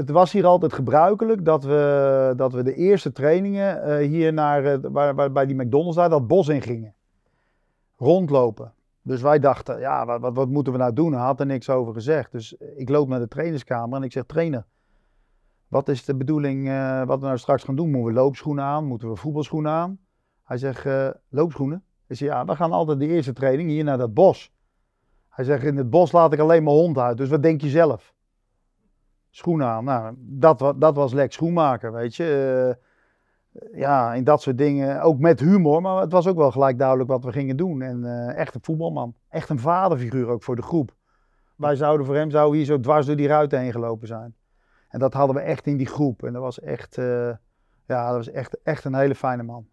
het was hier altijd gebruikelijk dat we, dat we de eerste trainingen eh, hier naar, eh, waar, waar, bij die McDonald's daar, dat bos in gingen. Rondlopen. Dus wij dachten, ja, wat, wat, wat moeten we nou doen? Hij had er niks over gezegd. Dus ik loop naar de trainerskamer en ik zeg, trainer, wat is de bedoeling, eh, wat we nou straks gaan doen? Moeten we loopschoenen aan? Moeten we voetbalschoenen aan? Hij zegt, loopschoenen? Ik zeg, ja, we gaan altijd de eerste training hier naar dat bos. Hij zegt, in het bos laat ik alleen mijn hond uit, dus wat denk je zelf? schoen aan. Nou, dat, dat was Lex Schoenmaker, weet je. Eh, ja, in dat soort dingen. Ook met humor, maar het was ook wel gelijk duidelijk wat we gingen doen. En eh, echt een voetbalman. Echt een vaderfiguur ook voor de groep. Wij zouden voor hem zouden hier zo dwars door die ruiten heen gelopen zijn. En dat hadden we echt in die groep. En dat was echt, eh, ja, dat was echt, echt een hele fijne man.